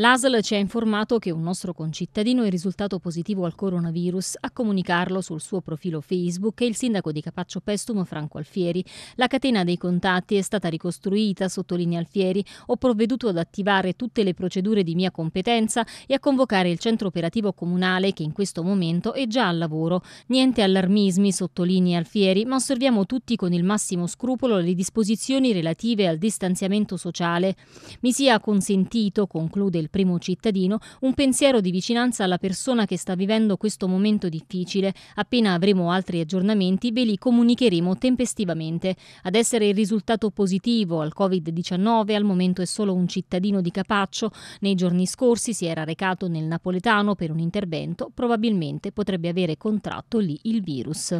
L'ASL ci ha informato che un nostro concittadino è risultato positivo al coronavirus. A comunicarlo sul suo profilo Facebook è il sindaco di Capaccio Pestum Franco Alfieri. La catena dei contatti è stata ricostruita, sottolinea Alfieri. Ho provveduto ad attivare tutte le procedure di mia competenza e a convocare il centro operativo comunale che in questo momento è già al lavoro. Niente allarmismi, sottolinea Alfieri, ma osserviamo tutti con il massimo scrupolo le disposizioni relative al distanziamento sociale. Mi sia consentito, conclude il del primo cittadino, un pensiero di vicinanza alla persona che sta vivendo questo momento difficile. Appena avremo altri aggiornamenti ve li comunicheremo tempestivamente. Ad essere il risultato positivo al Covid-19 al momento è solo un cittadino di Capaccio. Nei giorni scorsi si era recato nel napoletano per un intervento, probabilmente potrebbe avere contratto lì il virus.